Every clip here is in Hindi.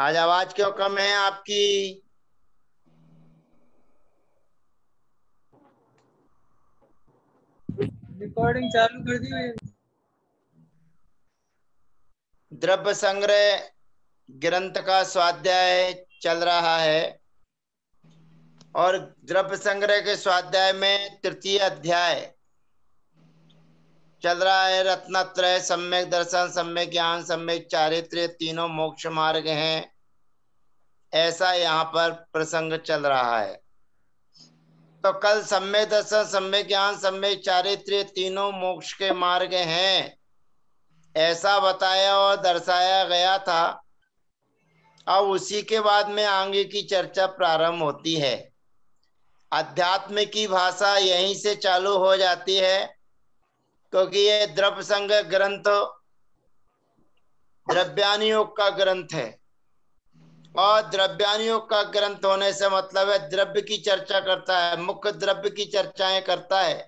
आज आवाज क्यों कम है आपकी रिकॉर्डिंग चालू कर दी हुई द्रव्य संग्रह ग्रंथ का स्वाध्याय चल रहा है और द्रव्य संग्रह के स्वाध्याय में तृतीय अध्याय चल रहा है त्रय सम्यक दर्शन सम्यक ज्ञान सम्यक चारित्र तीनों मोक्ष मार्ग हैं ऐसा यहाँ पर प्रसंग चल रहा है तो कल सम्यक दर्शन सम्यक ज्ञान सम्यक चारित्र तीनों मोक्ष के मार्ग हैं ऐसा बताया और दर्शाया गया था अब उसी के बाद में आगे की चर्चा प्रारंभ होती है अध्यात्म की भाषा यहीं से चालू हो जाती है क्योंकि ये द्रव संग ग्रंथ द्रव्यानियोग का ग्रंथ है और द्रव्यानियोग का ग्रंथ होने से मतलब है द्रव्य की चर्चा करता है मुख्य द्रव्य की चर्चाएं करता है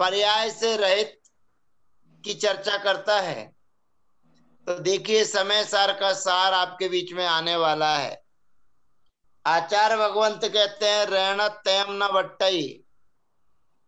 पर्याय से रहित की चर्चा करता है तो देखिए समय सार का सार आपके बीच में आने वाला है आचार्य भगवंत कहते हैं रहना तयम न बट्टई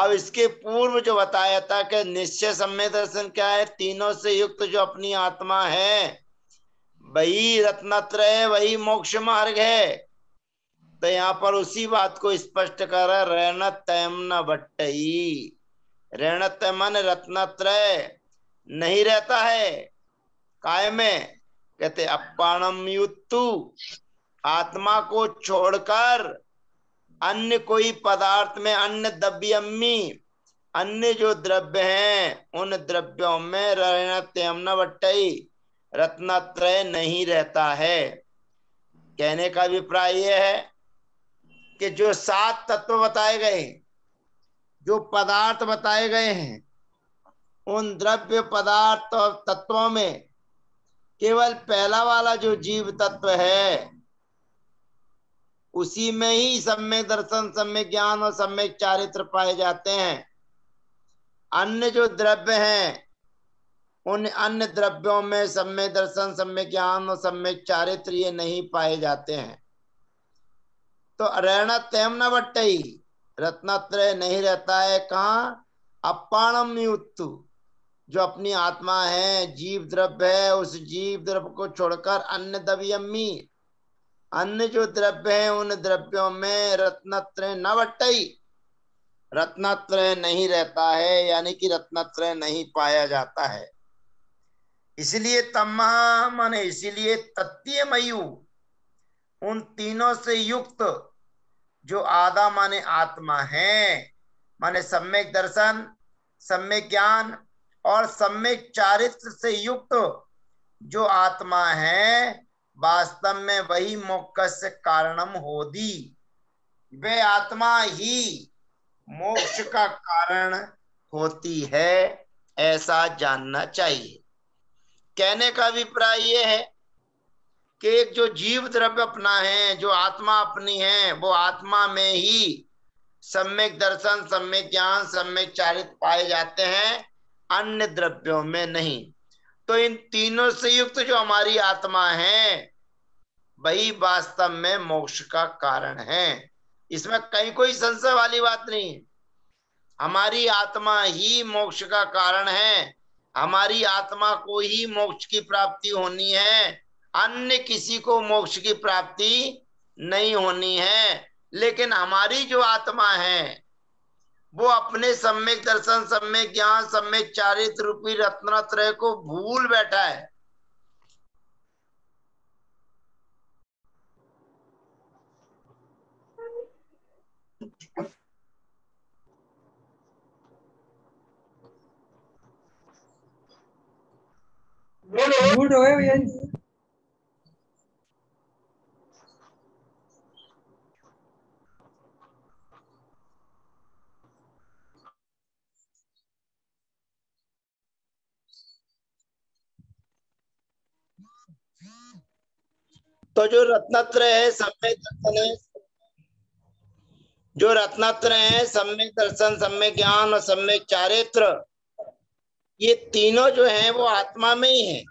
अब इसके पूर्व जो बताया था कि निश्चय समय दर्शन क्या है तीनों से युक्त जो अपनी आत्मा है वही रत्नत्रय वही मोक्ष मार्ग है तो यहाँ पर उसी बात को स्पष्ट कर रहा रहन तैम न भट्टई रहन तमन रत्नत्रय नहीं रहता है काय में कहते अपाणम युतु आत्मा को छोड़कर अन्य कोई पदार्थ में अन्य द्रव्यमी अन्य जो द्रव्य हैं उन द्रव्यों में रहना न वट्टई रत्नात्रय नहीं रहता है कहने का अभिप्राय यह है कि जो सात तत्व बताए गए जो पदार्थ बताए गए हैं उन द्रव्य पदार्थ और तत्वों में केवल पहला वाला जो जीव तत्व है उसी में ही सम्य दर्शन सम्य ज्ञान और सम्य चारित्र पाए जाते हैं अन्य जो द्रव्य हैं उन अन्य द्रव्यों में सम्य दर्शन सम्य ज्ञान और सम्य चारित्र ये नहीं पाए जाते हैं तो रहना तेम न वट्टई रत्नात्रय नहीं रहता है कहा अपाणम युत्तु जो अपनी आत्मा है जीव द्रव्य है उस जीव द्रव्य को छोड़कर अन्य दव्यमी अन्य जो द्रव्य है उन द्रव्यों में रत्नत्र न वट्टई नहीं रहता है यानी कि रत्नत्र नहीं पाया जाता है इसलिए तमा माने इसीलिए तत्तीय मयु उन तीनों से युक्त जो आधा माने आत्मा है माने सम्यक दर्शन सम्यक ज्ञान और सम्यक चारित्र से युक्त जो आत्मा है वास्तव में वही मोक्ष कारणम हो दी वे आत्मा ही मोक्ष का कारण होती है ऐसा जानना चाहिए कहने का अभिप्राय यह है कि एक जो जीव द्रव्य अपना है जो आत्मा अपनी है वो आत्मा में ही सम्यक दर्शन सम्यक ज्ञान सम्यक चारित पाए जाते हैं अन्य द्रव्यों में नहीं तो इन तीनों से युक्त जो हमारी आत्मा है वही वास्तव में मोक्ष का कारण है इसमें कहीं कोई संशय वाली बात नहीं हमारी आत्मा ही मोक्ष का कारण है हमारी आत्मा को ही मोक्ष की प्राप्ति होनी है अन्य किसी को मोक्ष की प्राप्ति नहीं होनी है लेकिन हमारी जो आत्मा है वो अपने सम्यक दर्शन सम्यक ज्ञान सम्यक चारित्र रूपी रत्न त्रय को भूल बैठा है हो भैया तो जो रत्नत्र है समय दर्शन है जो रत्नात्र है सम्य दर्शन सम्य ज्ञान और सम्य चारित्र ये तीनों जो हैं वो आत्मा में ही हैं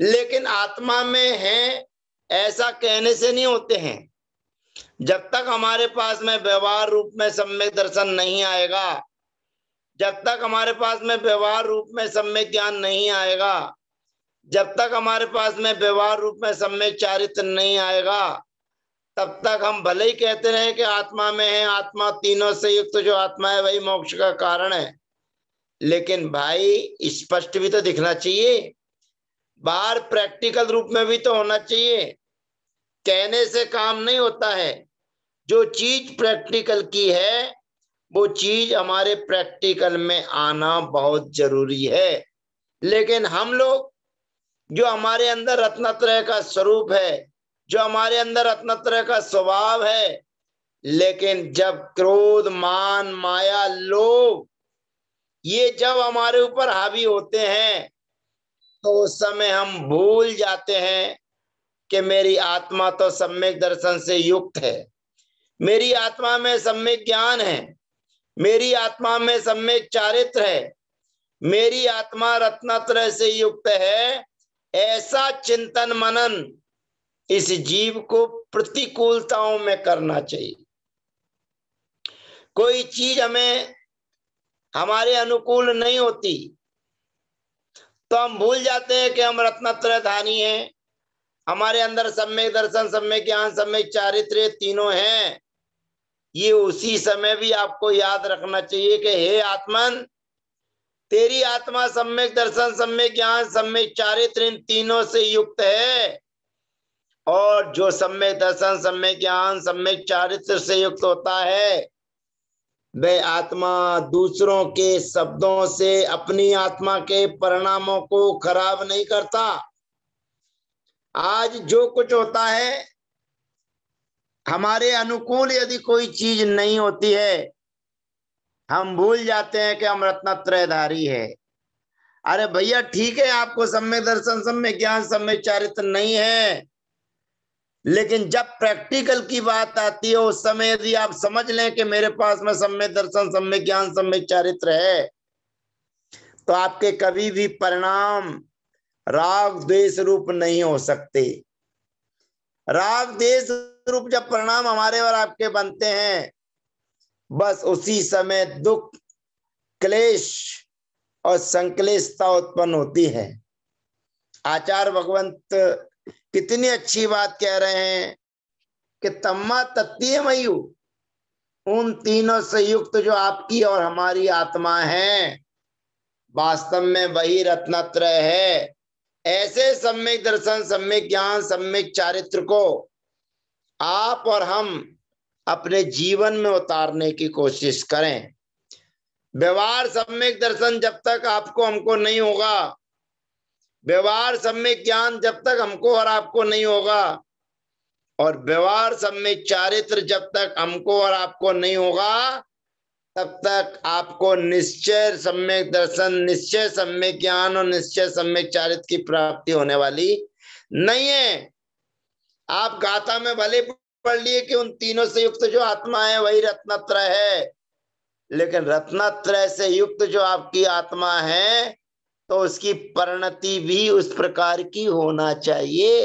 लेकिन आत्मा में हैं ऐसा कहने से नहीं होते हैं जब तक हमारे पास में व्यवहार रूप में सम्यक दर्शन नहीं आएगा जब तक हमारे पास में व्यवहार रूप में सम्यक ज्ञान नहीं आएगा जब तक हमारे पास में व्यवहार रूप में सम्यक चारित्र नहीं आएगा तब तक हम भले ही कहते रहे कि आत्मा में है आत्मा तीनों से युक्त तो जो आत्मा है वही मोक्ष का कारण है लेकिन भाई स्पष्ट भी तो दिखना चाहिए बाहर प्रैक्टिकल रूप में भी तो होना चाहिए कहने से काम नहीं होता है जो चीज प्रैक्टिकल की है वो चीज हमारे प्रैक्टिकल में आना बहुत जरूरी है लेकिन हम लोग जो हमारे अंदर रत्नत्रय का स्वरूप है जो हमारे अंदर तरह का स्वभाव है लेकिन जब क्रोध मान माया लोभ ये जब हमारे ऊपर हावी होते हैं तो उस समय हम भूल जाते हैं कि मेरी आत्मा तो सम्यक दर्शन से युक्त है मेरी आत्मा में सम्यक ज्ञान है मेरी आत्मा में सम्यक चारित्र है मेरी आत्मा रत्नात्रय से युक्त है ऐसा चिंतन मनन इस जीव को प्रतिकूलताओं में करना चाहिए कोई चीज हमें हमारे अनुकूल नहीं होती तो हम भूल जाते हैं कि हम रत्न धानी हैं हमारे अंदर सम्यक दर्शन सम्यक ज्ञान सम्यक चारित्र तीनों हैं ये उसी समय भी आपको याद रखना चाहिए कि हे आत्मन तेरी आत्मा सम्यक दर्शन सम्यक ज्ञान सम्यक चारित्र इन तीनों से युक्त है और जो सम्य दर्शन सम्य ज्ञान सम्य चारित्र से युक्त होता है वह आत्मा दूसरों के शब्दों से अपनी आत्मा के परिणामों को खराब नहीं करता आज जो कुछ होता है हमारे अनुकूल यदि कोई चीज नहीं होती है हम भूल जाते हैं कि हम रत्नत्रयधारी है अरे भैया ठीक है आपको सम्य दर्शन सम्य ज्ञान सम्य चारित्र नहीं है लेकिन जब प्रैक्टिकल की बात आती है उस समय यदि आप समझ लें कि मेरे पास में सम्य दर्शन सम्य ज्ञान सम्य चारित्र है तो आपके कभी भी परिणाम राग द्वेष रूप नहीं हो सकते राग द्वेष रूप जब परिणाम हमारे और आपके बनते हैं बस उसी समय दुख क्लेश और संकलेशता उत्पन्न होती है आचार्य भगवंत कितनी अच्छी बात कह रहे हैं कि तम्मा तत्तीय मयु उन तीनों से युक्त जो आपकी और हमारी आत्मा है वास्तव में वही रत्नत्र है ऐसे सम्यक दर्शन सम्यक ज्ञान सम्यक चारित्र को आप और हम अपने जीवन में उतारने की कोशिश करें व्यवहार सम्यक दर्शन जब तक आपको हमको नहीं होगा व्यवहार सम्य ज्ञान जब तक हमको और आपको नहीं होगा और व्यवहार सम्य चारित्र जब तक हमको और आपको नहीं होगा तब तक आपको निश्चय सम्यक दर्शन निश्चय सम्यक ज्ञान और निश्चय सम्यक चारित्र की प्राप्ति होने वाली नहीं है आप गाथा में भले पढ़ लिए कि उन तीनों से युक्त जो आत्मा है वही रत्नत्रय है लेकिन रत्नत्रय से युक्त जो आपकी आत्मा है तो उसकी परिणति भी उस प्रकार की होना चाहिए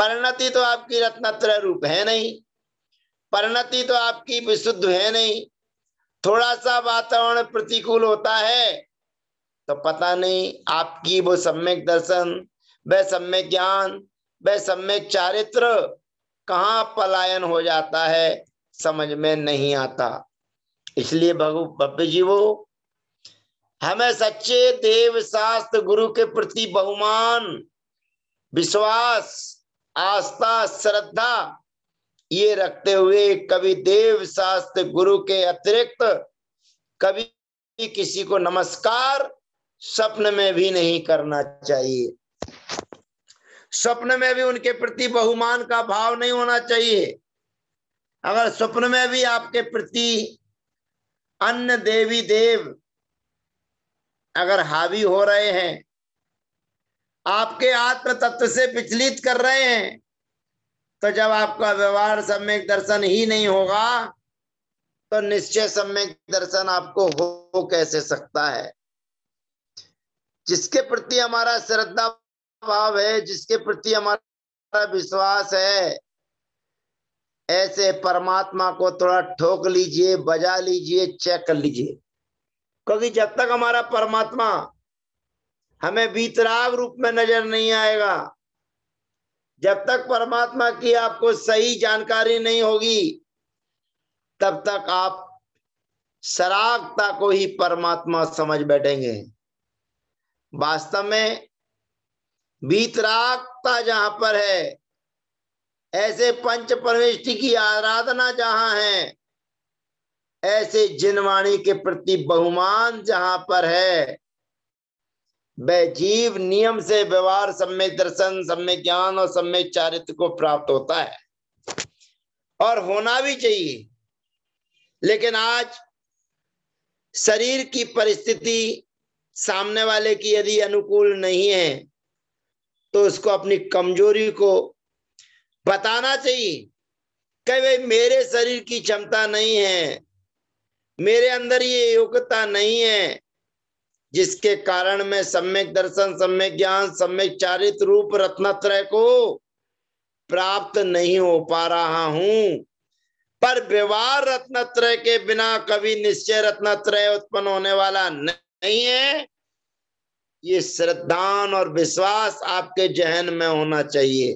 परिणति तो आपकी रत्न रूप है नहीं परिणति तो आपकी विशुद्ध है नहीं थोड़ा सा वातावरण प्रतिकूल होता है तो पता नहीं आपकी वो सम्यक दर्शन वह सम्यक ज्ञान वह सम्यक चारित्र कहाँ पलायन हो जाता है समझ में नहीं आता इसलिए भगव भव्य जी वो हमें सच्चे देव शास्त्र गुरु के प्रति बहुमान विश्वास आस्था श्रद्धा ये रखते हुए कभी देव शास्त्र गुरु के अतिरिक्त कभी किसी को नमस्कार स्वप्न में भी नहीं करना चाहिए स्वप्न में भी उनके प्रति बहुमान का भाव नहीं होना चाहिए अगर स्वप्न में भी आपके प्रति अन्य देवी देव अगर हावी हो रहे हैं आपके आत्म तत्व से विचलित कर रहे हैं तो जब आपका व्यवहार सम्यक दर्शन ही नहीं होगा तो निश्चय सम्यक दर्शन आपको हो कैसे सकता है जिसके प्रति हमारा श्रद्धा भाव है जिसके प्रति हमारा विश्वास है ऐसे परमात्मा को थोड़ा ठोक लीजिए बजा लीजिए चेक कर लीजिए क्योंकि जब तक हमारा परमात्मा हमें बीतराग रूप में नजर नहीं आएगा जब तक परमात्मा की आपको सही जानकारी नहीं होगी तब तक आप सरागता को ही परमात्मा समझ बैठेंगे वास्तव में बीतरागता जहां पर है ऐसे पंच परमेष्टि की आराधना जहां है ऐसे जिनवाणी के प्रति बहुमान जहां पर है वह जीव नियम से व्यवहार सम्य दर्शन सम्य ज्ञान और सम्य चारित्र को प्राप्त होता है और होना भी चाहिए लेकिन आज शरीर की परिस्थिति सामने वाले की यदि अनुकूल नहीं है तो उसको अपनी कमजोरी को बताना चाहिए कह भाई मेरे शरीर की क्षमता नहीं है मेरे अंदर ये योग्यता नहीं है जिसके कारण मैं सम्यक दर्शन सम्यक ज्ञान सम्यक चारित रूप रत्नत्रय को प्राप्त नहीं हो पा रहा हूं पर व्यवहार रत्नत्रय के बिना कभी निश्चय रत्नत्रय उत्पन्न होने वाला नहीं है ये श्रद्धान और विश्वास आपके जहन में होना चाहिए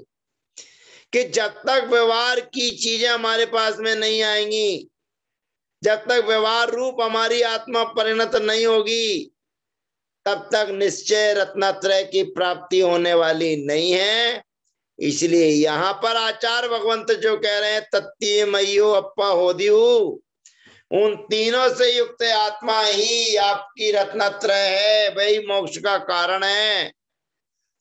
कि जब तक व्यवहार की चीजें हमारे पास में नहीं आएंगी जब तक व्यवहार रूप हमारी आत्मा परिणत नहीं होगी तब तक निश्चय रत्नात्रय की प्राप्ति होने वाली नहीं है इसलिए यहाँ पर आचार्य भगवंत जो कह रहे हैं तत्ती मयो अपा हो उन तीनों से युक्त आत्मा ही आपकी रत्नात्रय है वही मोक्ष का कारण है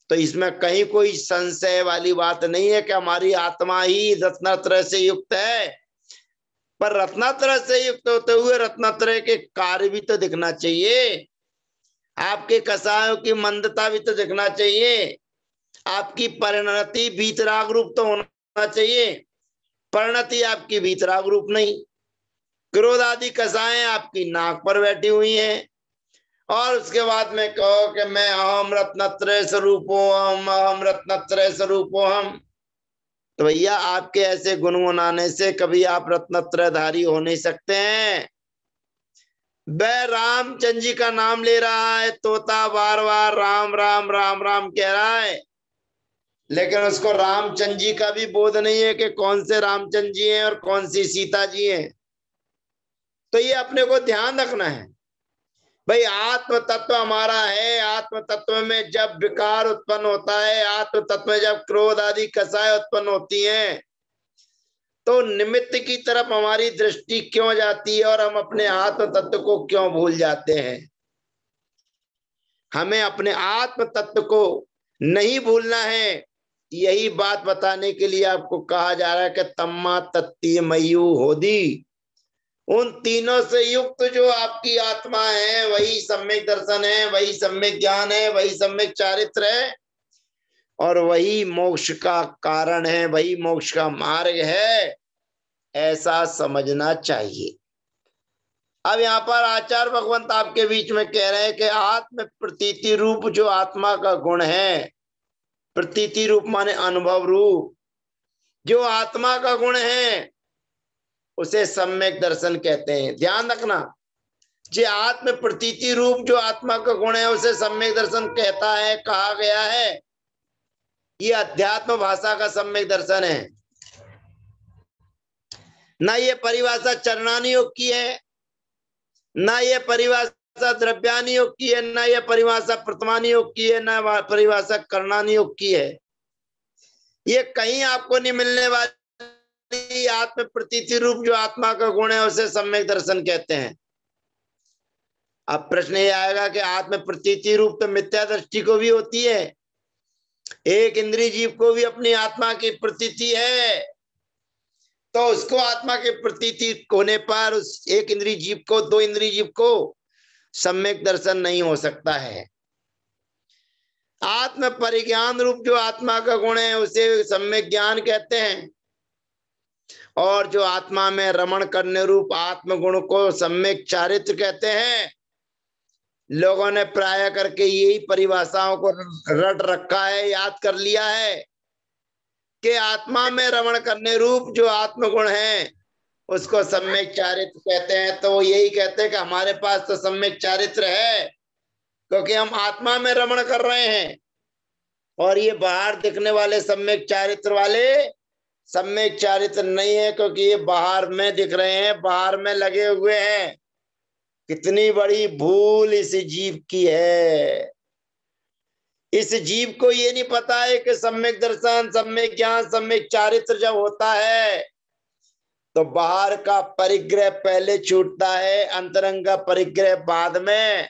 तो इसमें कहीं कोई संशय वाली बात नहीं है कि हमारी आत्मा ही रत्नात्रय से युक्त है पर रत्नात्र से युक्त होते हुए रत्नात्र के कार्य भी तो दिखना चाहिए आपके कसायों की मंदता भी तो दिखना चाहिए आपकी परिणति भीतराग रूप तो होना चाहिए परिणति आपकी भीतराग रूप नहीं क्रोध आदि कसाएं आपकी नाक पर बैठी हुई हैं और उसके बाद में कहो कि मैं अहम रत्न त्रय स्वरूप हम अहम रत्न त्रय स्वरूप हम तो भैया आपके ऐसे गुनगुनाने से कभी आप रत्नत्रधारी हो नहीं सकते हैं वह रामचंद जी का नाम ले रहा है तोता बार बार राम राम राम राम कह रहा है लेकिन उसको रामचंद जी का भी बोध नहीं है कि कौन से रामचंद्र जी हैं और कौन सी सीता जी हैं तो ये अपने को ध्यान रखना है भाई आत्म तत्व हमारा है आत्म तत्व में जब विकार उत्पन्न होता है आत्म तत्व में जब क्रोध आदि कसाय उत्पन्न होती हैं तो निमित्त की तरफ हमारी दृष्टि क्यों जाती है और हम अपने आत्म तत्व को क्यों भूल जाते हैं हमें अपने आत्म तत्व को नहीं भूलना है यही बात बताने के लिए आपको कहा जा रहा है कि तम्मा तत्ती मयू होदी उन तीनों से युक्त जो आपकी आत्मा है वही सम्यक दर्शन है वही सम्यक ज्ञान है वही सम्यक चारित्र है और वही मोक्ष का कारण है वही मोक्ष का मार्ग है ऐसा समझना चाहिए अब यहाँ पर आचार्य भगवंत आपके बीच में कह रहे हैं कि आत्म प्रतीति रूप जो आत्मा का गुण है प्रतीति रूप माने अनुभव रूप जो आत्मा का गुण है उसे सम्यक दर्शन कहते हैं ध्यान रखना जे आत्म प्रतीति रूप जो आत्मा का गुण है उसे सम्यक दर्शन कहता है कहा गया है ये अध्यात्म भाषा का सम्यक दर्शन है ना ये परिभाषा चरणानियोग की है ना ये परिभाषा द्रव्यानियोग की है ना ये परिभाषा प्रतमानियोग की है ना परिभाषा करणानियोग की है ये कहीं आपको नहीं मिलने वाली आत्म प्रती रूप जो आत्मा का गुण है उसे सम्यक दर्शन कहते हैं अब प्रश्न ये आएगा कि आत्म प्रती रूप तो मिथ्या दृष्टि को भी होती है एक इंद्री जीव को भी अपनी आत्मा की प्रतीति है तो उसको आत्मा की प्रतीति होने पर उस एक इंद्री जीव को दो इंद्री जीव को सम्यक दर्शन नहीं हो सकता है आत्म परिज्ञान रूप जो आत्मा का गुण है उसे सम्यक ज्ञान कहते हैं और जो आत्मा में रमण करने रूप आत्मगुण को सम्यक चारित्र कहते हैं लोगों ने प्राय करके यही परिभाषाओं को रट रखा है याद कर लिया है कि आत्मा में रमण करने रूप जो आत्मगुण है उसको सम्यक चारित्र कहते हैं तो वो यही कहते हैं कि हमारे पास तो सम्यक चारित्र है क्योंकि हम आत्मा में रमण कर रहे हैं और ये बाहर दिखने वाले सम्यक चारित्र वाले सब में चारित्र नहीं है क्योंकि ये बाहर में दिख रहे हैं बाहर में लगे हुए हैं कितनी बड़ी भूल इस जीव की है इस जीव को ये नहीं पता है कि सम्यक दर्शन सम्यक ज्ञान सम्यक चारित्र जब होता है तो बाहर का परिग्रह पहले छूटता है अंतरंग का परिग्रह बाद में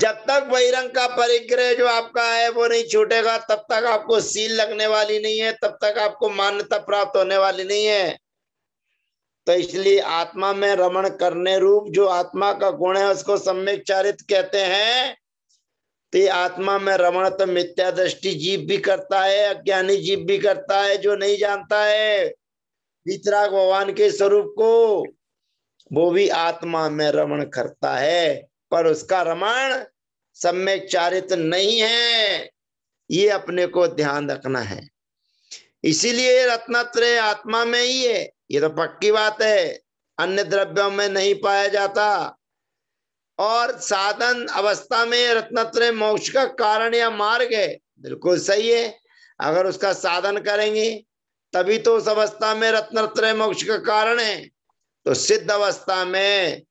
जब तक बहिरंग का परिग्रह जो आपका है वो नहीं छूटेगा तब तक आपको सील लगने वाली नहीं है तब तक आपको मान्यता प्राप्त होने वाली नहीं है तो इसलिए आत्मा में रमण करने रूप जो आत्मा का गुण है उसको सम्यक चारित कहते हैं तो आत्मा में रमण तो मिथ्या दृष्टि जीव भी करता है अज्ञानी जीव भी करता है जो नहीं जानता है वितराग भगवान के स्वरूप को वो भी आत्मा में रमण करता है पर उसका रमण सम्यक चारित नहीं है ये अपने को ध्यान रखना है इसीलिए रत्नत्र आत्मा में ही है ये तो पक्की बात है अन्य द्रव्यों में नहीं पाया जाता और साधन अवस्था में रत्नत्र मोक्ष का कारण या मार्ग है बिल्कुल सही है अगर उसका साधन करेंगे तभी तो उस अवस्था में रत्नत्रय मोक्ष का कारण है तो सिद्ध अवस्था में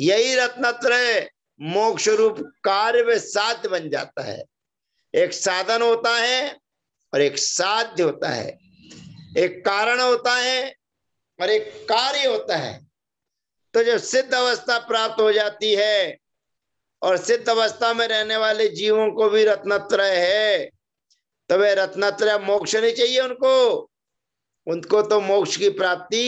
यही रत्नत्रय मोक्ष रूप कार्य में साध बन जाता है एक साधन होता है और एक साध्य होता है एक कारण होता है और एक कार्य होता है तो जब सिद्ध अवस्था प्राप्त हो जाती है और सिद्ध अवस्था में रहने वाले जीवों को भी रत्नत्रय है तो वह रत्नत्रय मोक्ष नहीं चाहिए उनको उनको तो मोक्ष की प्राप्ति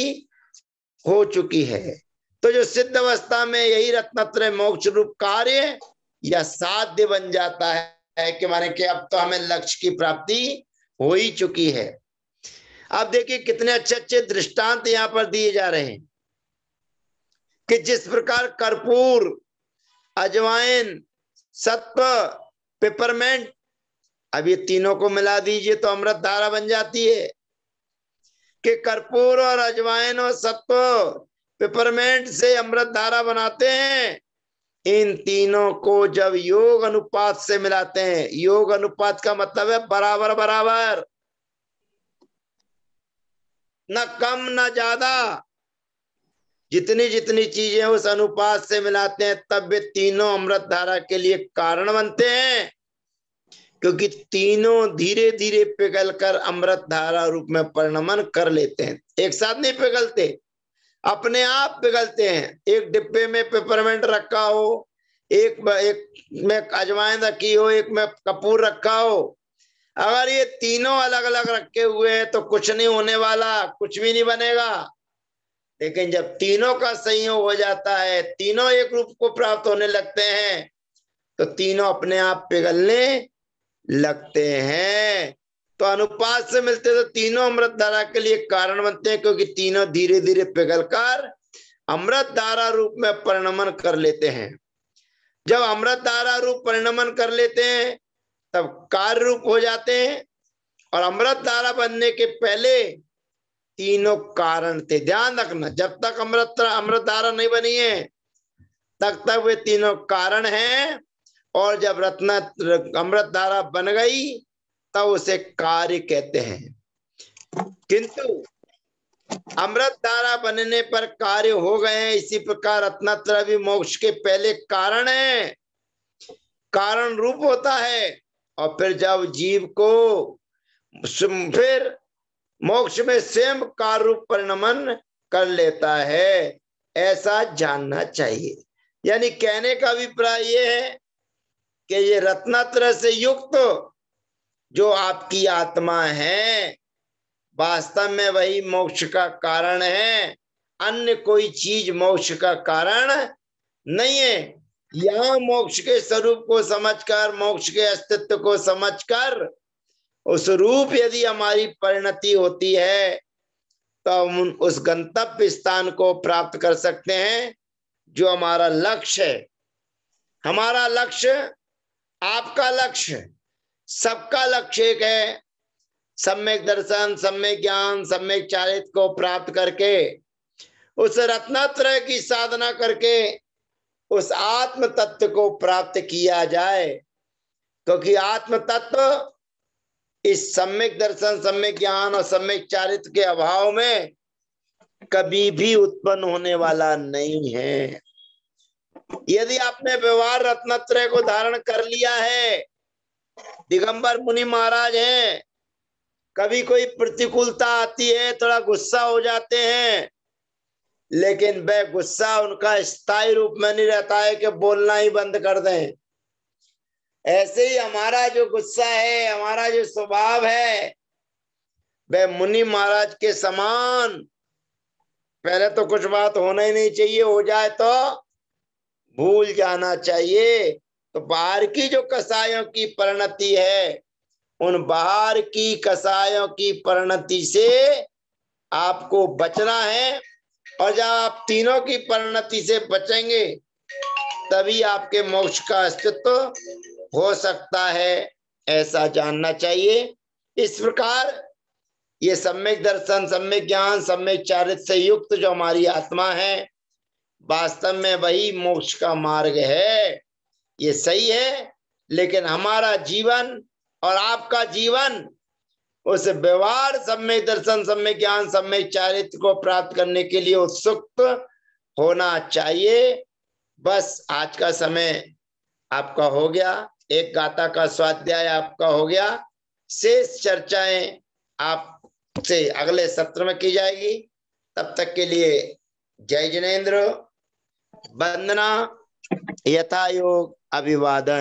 हो चुकी है तो जो सिद्ध अवस्था में यही रत्नत्र मोक्ष रूप कार्य या साध्य बन जाता है कि माने कि अब तो हमें लक्ष्य की प्राप्ति हो ही चुकी है अब देखिए कितने अच्छे अच्छे दृष्टांत यहां पर दिए जा रहे हैं कि जिस प्रकार कर्पूर अजवाइन सत्व पेपरमेंट अब ये तीनों को मिला दीजिए तो अमृत धारा बन जाती है कि कर्पूर और अजवाइन और सत्व पेपरमेंट से अमृत धारा बनाते हैं इन तीनों को जब योग अनुपात से मिलाते हैं योग अनुपात का मतलब है बराबर बराबर न कम न ज्यादा जितनी जितनी चीजें उस अनुपात से मिलाते हैं तब वे तीनों अमृत धारा के लिए कारण बनते हैं क्योंकि तीनों धीरे धीरे पिघल कर अमृत धारा रूप में परिणमन कर लेते हैं एक साथ नहीं पिघलते अपने आप पिघलते हैं एक डिब्बे में पेपरमेंट रखा हो एक एक में अजवाइन रखी हो एक में कपूर रखा हो अगर ये तीनों अलग अलग रखे हुए हैं तो कुछ नहीं होने वाला कुछ भी नहीं बनेगा लेकिन जब तीनों का संयोग हो जाता है तीनों एक रूप को प्राप्त होने लगते हैं तो तीनों अपने आप पिघलने लगते हैं तो अनुपात से मिलते तो तीनों अमृत धारा के लिए कारण बनते हैं क्योंकि तीनों धीरे धीरे पिघलकर अमृत धारा रूप में परिणमन कर लेते हैं जब अमृत धारा रूप परिणमन कर लेते हैं तब कार्य रूप हो जाते हैं और अमृत धारा बनने के पहले तीनों कारण थे ध्यान रखना जब तक अमृत अमृत धारा नहीं बनी है तब तक वे तीनों कारण हैं और जब रत्न अमृत धारा बन गई तब उसे कार्य कहते हैं किंतु अमृत धारा बनने पर कार्य हो गए हैं इसी प्रकार रत्नात्र भी मोक्ष के पहले कारण है कारण रूप होता है और फिर जब जीव को फिर मोक्ष में स्वयं कार रूप परिणमन कर लेता है ऐसा जानना चाहिए यानी कहने का अभिप्राय यह है कि ये रत्नात्र से युक्त जो आपकी आत्मा है वास्तव में वही मोक्ष का कारण है अन्य कोई चीज मोक्ष का कारण नहीं है यहां मोक्ष के स्वरूप को समझकर मोक्ष के अस्तित्व को समझकर उस रूप यदि हमारी परिणति होती है तो हम उस गंतव्य स्थान को प्राप्त कर सकते हैं जो हमारा लक्ष्य है हमारा लक्ष्य आपका लक्ष्य सबका लक्ष्य एक है सम्यक दर्शन सम्यक ज्ञान सम्यक चारित को प्राप्त करके उस रत्नात्र की साधना करके उस आत्म तत्व को प्राप्त किया जाए क्योंकि आत्म तत्व इस सम्यक दर्शन सम्यक ज्ञान और सम्यक चारित्र के अभाव में कभी भी उत्पन्न होने वाला नहीं है यदि आपने व्यवहार रत्नत्रय को धारण कर लिया है दिगंबर मुनि महाराज हैं कभी कोई प्रतिकूलता आती है थोड़ा गुस्सा हो जाते हैं लेकिन वह गुस्सा उनका स्थायी रूप में नहीं रहता है कि बोलना ही बंद कर दें ऐसे ही हमारा जो गुस्सा है हमारा जो स्वभाव है वह मुनि महाराज के समान पहले तो कुछ बात होना ही नहीं चाहिए हो जाए तो भूल जाना चाहिए तो बाहर की जो कसायों की परिणति है उन बाहर की कसायों की परिणति से आपको बचना है और जब आप तीनों की परिणति से बचेंगे तभी आपके मोक्ष का अस्तित्व हो सकता है ऐसा जानना चाहिए इस प्रकार ये सम्यक दर्शन सम्यक ज्ञान सम्यक चारित्र से युक्त जो हमारी आत्मा है वास्तव में वही मोक्ष का मार्ग है ये सही है लेकिन हमारा जीवन और आपका जीवन उस व्यवहार सम्य दर्शन सम्य ज्ञान सम्य चारित्र को प्राप्त करने के लिए उत्सुक होना चाहिए बस आज का समय आपका हो गया एक गाता का स्वाध्याय आपका हो गया शेष चर्चाएं आपसे अगले सत्र में की जाएगी तब तक के लिए जय जिनेन्द्र वंदना यथा योग अभिवादन